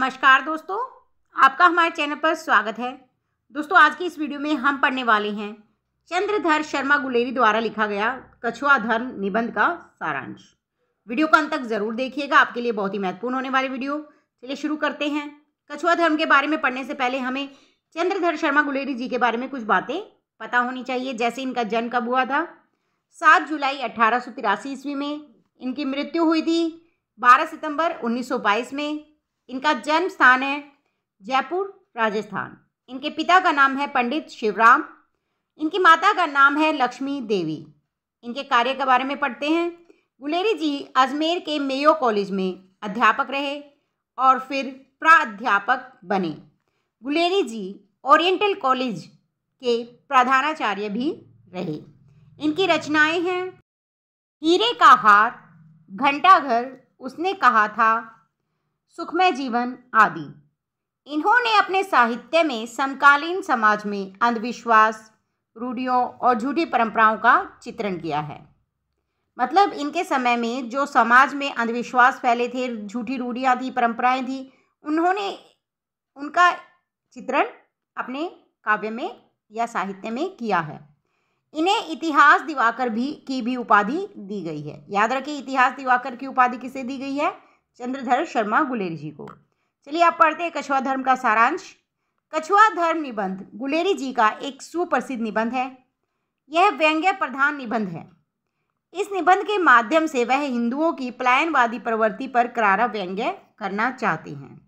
नमस्कार दोस्तों आपका हमारे चैनल पर स्वागत है दोस्तों आज की इस वीडियो में हम पढ़ने वाले हैं चंद्रधर शर्मा गुलेरी द्वारा लिखा गया कछुआ धर्म निबंध का सारांश वीडियो का अंत तक जरूर देखिएगा आपके लिए बहुत ही महत्वपूर्ण होने वाली वीडियो चलिए शुरू करते हैं कछुआ धर्म के बारे में पढ़ने से पहले हमें चंद्रधर शर्मा गुलेरी जी के बारे में कुछ बातें पता होनी चाहिए जैसे इनका जन्म कब हुआ था सात जुलाई अठारह ईस्वी में इनकी मृत्यु हुई थी बारह सितंबर 1922 में इनका जन्म स्थान है जयपुर राजस्थान इनके पिता का नाम है पंडित शिवराम इनकी माता का नाम है लक्ष्मी देवी इनके कार्य के बारे में पढ़ते हैं गुलेरी जी अजमेर के मेयो कॉलेज में अध्यापक रहे और फिर प्राध्यापक बने गुलेरी जी ओरिएंटल कॉलेज के प्रधानाचार्य भी रहे इनकी रचनाएं हैं हीरे का हार घंटाघर उसने कहा था सुखमय जीवन आदि इन्होंने अपने साहित्य में समकालीन समाज में अंधविश्वास रूढ़ियों और झूठी परंपराओं का चित्रण किया है मतलब इनके समय में जो समाज में अंधविश्वास फैले थे झूठी रूढ़ियाँ थी परंपराएं थी उन्होंने उनका चित्रण अपने काव्य में या साहित्य में किया है इन्हें इतिहास दिवाकर भी की भी उपाधि दी गई है याद रखें इतिहास दिवाकर की उपाधि किसे दी गई है चंद्रधर शर्मा गुलेरी जी को चलिए आप पढ़ते हैं कछुआ धर्म का सारांश कछुआ धर्म निबंध गुलेरी जी का एक सुप्रसिद्ध निबंध है यह व्यंग्य प्रधान निबंध है इस निबंध के माध्यम से वह हिंदुओं की पलायनवादी प्रवृत्ति पर करारा व्यंग्य करना चाहते हैं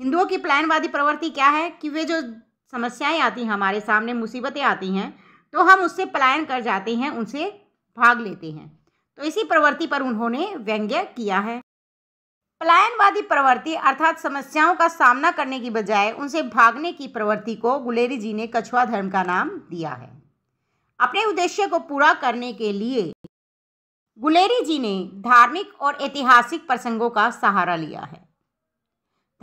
हिंदुओं की पलायनवादी प्रवृत्ति क्या है कि वे जो समस्याएं आती हैं हमारे सामने मुसीबतें आती हैं तो हम उससे पलायन कर जाते हैं उनसे भाग लेते हैं तो इसी प्रवृत्ति पर उन्होंने व्यंग्य किया है पलायनवादी प्रवृत्ति अर्थात समस्याओं का सामना करने की बजाय उनसे भागने की प्रवृत्ति को गुलेरी जी ने कछुआ धर्म का नाम दिया है अपने उद्देश्य को पूरा करने के लिए गुलेरी जी ने धार्मिक और ऐतिहासिक प्रसंगों का सहारा लिया है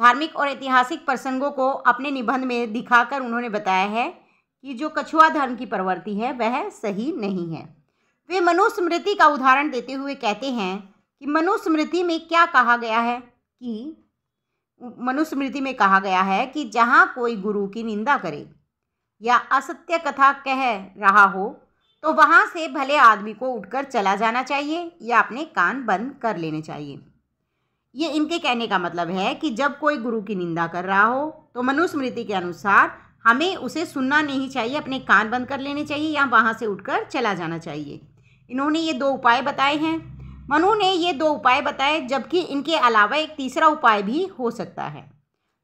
धार्मिक और ऐतिहासिक प्रसंगों को अपने निबंध में दिखाकर उन्होंने बताया है कि जो कछुआ धर्म की प्रवृत्ति है वह सही नहीं है वे मनुस्मृति का उदाहरण देते हुए कहते हैं कि मनुस्मृति में क्या कहा गया है कि मनुस्मृति में कहा गया है कि जहाँ कोई गुरु की निंदा करे या असत्य कथा कह रहा हो तो वहाँ से भले आदमी को उठकर चला जाना चाहिए या अपने कान बंद कर लेने चाहिए ये इनके कहने का मतलब है कि जब कोई गुरु की निंदा कर रहा हो तो मनुस्मृति के अनुसार हमें उसे सुनना नहीं चाहिए अपने कान बंद कर लेने चाहिए या वहाँ से उठकर चला जाना चाहिए इन्होंने ये दो उपाय बताए हैं मनु ने ये दो उपाय बताए जबकि इनके अलावा एक तीसरा उपाय भी हो सकता है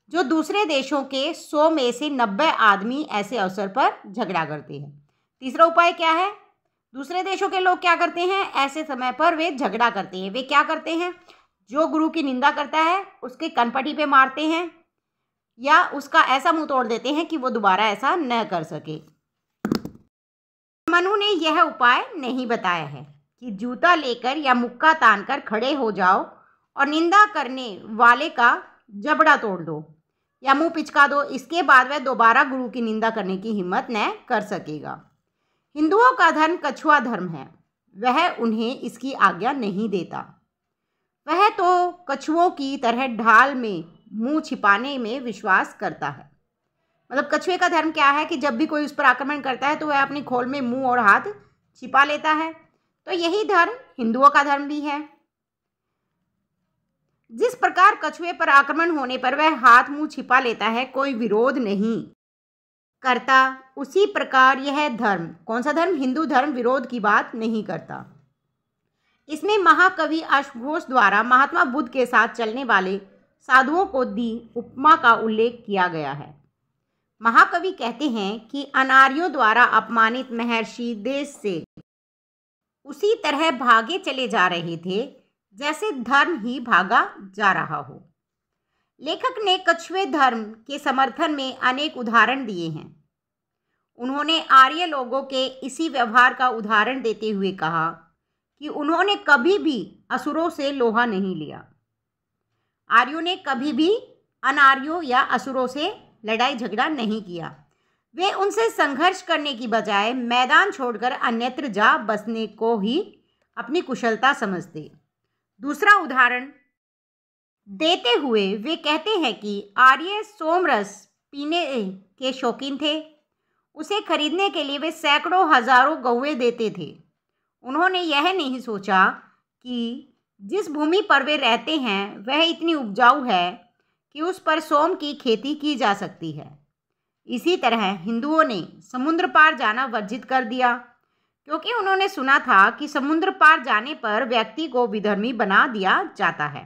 जो दूसरे देशों के सौ में से नब्बे आदमी ऐसे अवसर पर झगड़ा करते हैं तीसरा उपाय क्या है दूसरे देशों के लोग क्या करते हैं ऐसे समय पर वे झगड़ा करते हैं वे क्या करते हैं जो गुरु की निंदा करता है उसके कनपटी पे मारते हैं या उसका ऐसा मुंह तोड़ देते हैं कि वो दोबारा ऐसा न कर सके मनु ने यह उपाय नहीं बताया है कि जूता लेकर या मुक्का तान कर खड़े हो जाओ और निंदा करने वाले का जबड़ा तोड़ दो या मुंह पिचका दो इसके बाद वह दोबारा गुरु की निंदा करने की हिम्मत न कर सकेगा हिंदुओं का धर्म कछुआ धर्म है वह उन्हें इसकी आज्ञा नहीं देता वह तो कछुओं की तरह ढाल में मुंह छिपाने में विश्वास करता है मतलब कछुए का धर्म क्या है कि जब भी कोई उस पर आक्रमण करता है तो वह अपनी खोल में मुंह और हाथ छिपा लेता है तो यही धर्म हिंदुओं का धर्म भी है जिस प्रकार कछुए पर आक्रमण होने पर वह हाथ मुंह छिपा लेता है कोई विरोध नहीं करता उसी प्रकार यह धर्म कौन सा धर्म हिंदू धर्म विरोध की बात नहीं करता इसमें महाकवि अश्वघोष द्वारा महात्मा बुद्ध के साथ चलने वाले साधुओं को दी उपमा का उल्लेख किया गया है महाकवि कहते हैं कि अनार्यों द्वारा अपमानित महर्षि देश से उसी तरह भागे चले जा रहे थे जैसे धर्म ही भागा जा रहा हो लेखक ने कछुए धर्म के समर्थन में अनेक उदाहरण दिए हैं उन्होंने आर्य लोगों के इसी व्यवहार का उदाहरण देते हुए कहा कि उन्होंने कभी भी असुरों से लोहा नहीं लिया आर्यों ने कभी भी अनार्यों या असुरों से लड़ाई झगड़ा नहीं किया वे उनसे संघर्ष करने की बजाय मैदान छोड़कर अन्यत्र जा बसने को ही अपनी कुशलता समझते दूसरा उदाहरण देते हुए वे कहते हैं कि आर्य सोमरस पीने के शौकीन थे उसे खरीदने के लिए वे सैकड़ों हजारों गौवे देते थे उन्होंने यह नहीं सोचा कि जिस भूमि पर वे रहते हैं वह इतनी उपजाऊ है कि उस पर सोम की खेती की जा सकती है इसी तरह हिंदुओं ने समुद्र पार जाना वर्जित कर दिया क्योंकि उन्होंने सुना था कि समुद्र पार जाने पर व्यक्ति को विधर्मी बना दिया जाता है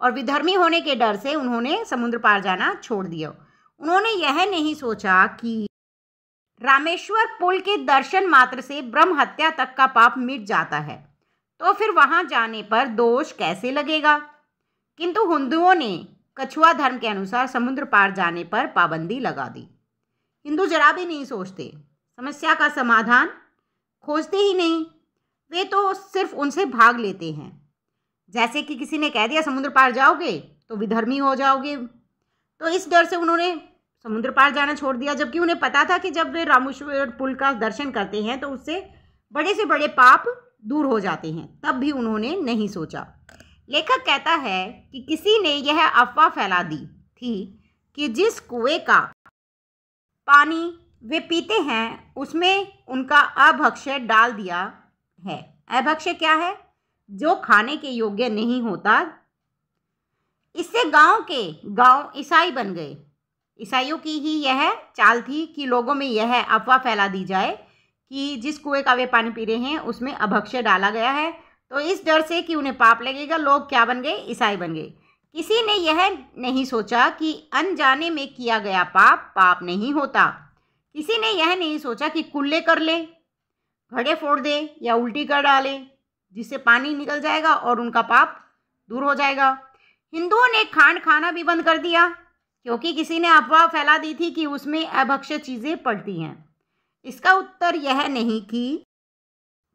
और विधर्मी होने के डर से उन्होंने समुद्र पार जाना छोड़ दिया उन्होंने यह नहीं सोचा कि रामेश्वर पुल के दर्शन मात्र से ब्रह्म हत्या तक का पाप मिट जाता है तो फिर वहां जाने पर दोष कैसे लगेगा किंतु हिंदुओं ने कछुआ धर्म के अनुसार समुद्र पार जाने पर पाबंदी लगा दी हिंदू जरा भी नहीं सोचते समस्या का समाधान खोजते ही नहीं वे तो सिर्फ उनसे भाग लेते हैं जैसे कि किसी ने कह दिया समुद्र पार जाओगे तो विधर्मी हो जाओगे तो इस डर से उन्होंने समुद्र पार जाना छोड़ दिया जबकि उन्हें पता था कि जब वे रामेश्वर पुल का दर्शन करते हैं तो उससे बड़े से बड़े पाप दूर हो जाते हैं तब भी उन्होंने नहीं सोचा लेखक कहता है कि किसी ने यह अफवाह फैला दी थी कि जिस कुएं का पानी वे पीते हैं उसमें उनका अभक्ष्य डाल दिया है अभक्ष्य क्या है जो खाने के योग्य नहीं होता इससे गांव के गांव ईसाई बन गए ईसाइयों की ही यह चाल थी कि लोगों में यह अफवाह फैला दी जाए कि जिस कुएं का वे पानी पी रहे हैं उसमें अभक्ष्य डाला गया है तो इस डर से कि उन्हें पाप लगेगा लोग क्या बन गए ईसाई बन गए किसी ने यह नहीं सोचा कि अनजाने में किया गया पाप पाप नहीं होता किसी ने यह नहीं सोचा कि कुल्ले कर ले घड़े फोड़ दे या उल्टी कर डाले जिससे पानी निकल जाएगा और उनका पाप दूर हो जाएगा हिंदुओं ने खांड खाना भी बंद कर दिया क्योंकि किसी ने अफवाह फैला दी थी कि उसमें अभक्ष्य चीज़ें पड़ती हैं इसका उत्तर यह नहीं कि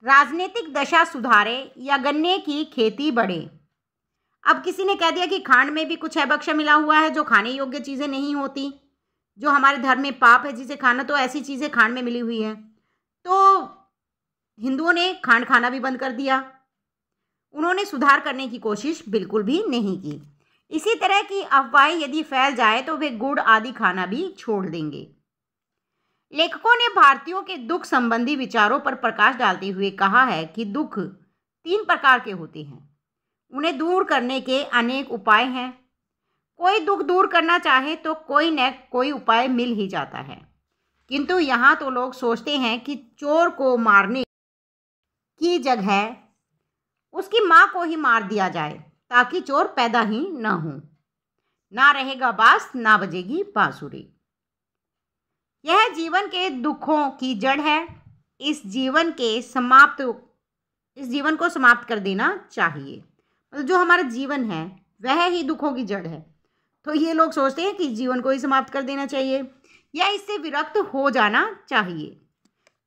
राजनीतिक दशा सुधारे या गन्ने की खेती बढ़े अब किसी ने कह दिया कि खांड में भी कुछ अभक्ष मिला हुआ है जो खाने योग्य चीज़ें नहीं होती जो हमारे धर्म में पाप है जिसे खाना तो ऐसी चीज़ें खांड में मिली हुई है तो हिंदुओं ने खांड खाना भी बंद कर दिया उन्होंने सुधार करने की कोशिश बिल्कुल भी नहीं की इसी तरह की अफवाहें यदि फैल जाए तो वे गुड़ आदि खाना भी छोड़ देंगे लेखकों ने भारतीयों के दुख संबंधी विचारों पर प्रकाश डालते हुए कहा है कि दुख तीन प्रकार के होते हैं उन्हें दूर करने के अनेक उपाय हैं कोई दुख दूर करना चाहे तो कोई न कोई उपाय मिल ही जाता है किंतु यहाँ तो लोग सोचते हैं कि चोर को मारने की जगह उसकी माँ को ही मार दिया जाए ताकि चोर पैदा ही ना हो ना रहेगा बास ना बजेगी बांसुरी यह जीवन के दुखों की जड़ है इस जीवन के समाप्त इस जीवन को समाप्त कर देना चाहिए मतलब जो हमारा जीवन है वह ही दुखों की जड़ है तो ये लोग सोचते हैं कि जीवन को ही समाप्त कर देना चाहिए या इससे विरक्त हो जाना चाहिए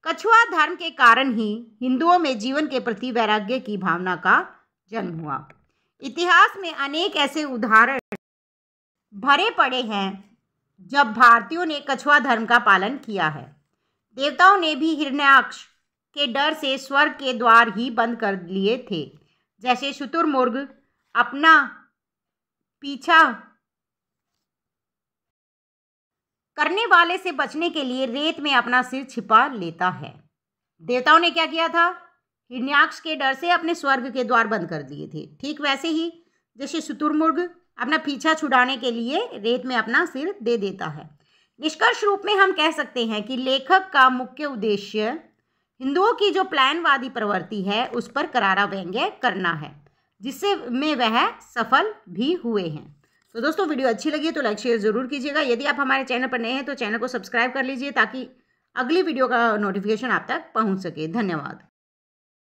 कछुआ धर्म के कारण ही हिंदुओं में जीवन के प्रति वैराग्य की भावना का जन्म हुआ इतिहास में अनेक ऐसे उदाहरण भरे पड़े हैं जब भारतीयों ने कछुआ धर्म का पालन किया है देवताओं ने भी हिरण्याक्ष के डर से स्वर्ग के द्वार ही बंद कर लिए थे जैसे शुतुरमुर्ग अपना पीछा करने वाले से बचने के लिए रेत में अपना सिर छिपा लेता है देवताओं ने क्या किया था हिरण्याक्ष के डर से अपने स्वर्ग के द्वार बंद कर दिए थे ठीक वैसे ही जैसे शुतुरमुर्ग अपना पीछा छुड़ाने के लिए रेत में अपना सिर दे देता है निष्कर्ष रूप में हम कह सकते हैं कि लेखक का मुख्य उद्देश्य हिंदुओं की जो प्लानवादी प्रवृत्ति है उस पर करारा व्यंग्य करना है जिससे में वह सफल भी हुए हैं तो दोस्तों वीडियो अच्छी लगी है तो लाइक शेयर ज़रूर कीजिएगा यदि आप हमारे चैनल पर नए हैं तो चैनल को सब्सक्राइब कर लीजिए ताकि अगली वीडियो का नोटिफिकेशन आप तक पहुंच सके धन्यवाद